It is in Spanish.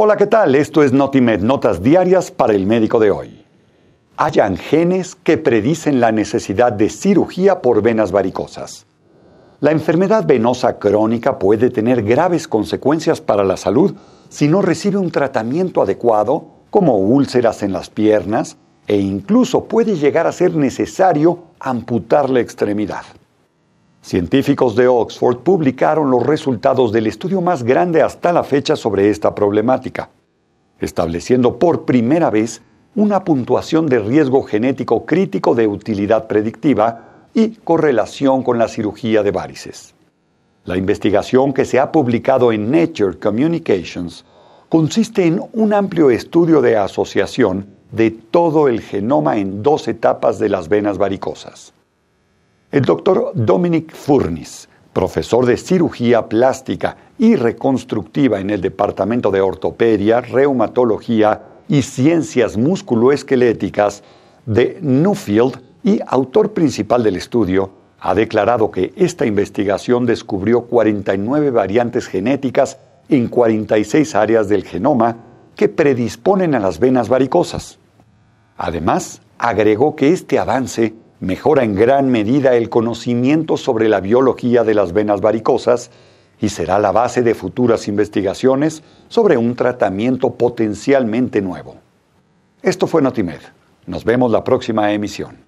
Hola, ¿qué tal? Esto es Notimed, notas diarias para el médico de hoy. Hay genes que predicen la necesidad de cirugía por venas varicosas. La enfermedad venosa crónica puede tener graves consecuencias para la salud si no recibe un tratamiento adecuado, como úlceras en las piernas, e incluso puede llegar a ser necesario amputar la extremidad. Científicos de Oxford publicaron los resultados del estudio más grande hasta la fecha sobre esta problemática, estableciendo por primera vez una puntuación de riesgo genético crítico de utilidad predictiva y correlación con la cirugía de varices. La investigación que se ha publicado en Nature Communications consiste en un amplio estudio de asociación de todo el genoma en dos etapas de las venas varicosas. El doctor Dominic Furnis, profesor de cirugía plástica y reconstructiva en el Departamento de Ortopedia, Reumatología y Ciencias Musculoesqueléticas de Newfield y autor principal del estudio, ha declarado que esta investigación descubrió 49 variantes genéticas en 46 áreas del genoma que predisponen a las venas varicosas. Además, agregó que este avance mejora en gran medida el conocimiento sobre la biología de las venas varicosas y será la base de futuras investigaciones sobre un tratamiento potencialmente nuevo. Esto fue Notimed. Nos vemos la próxima emisión.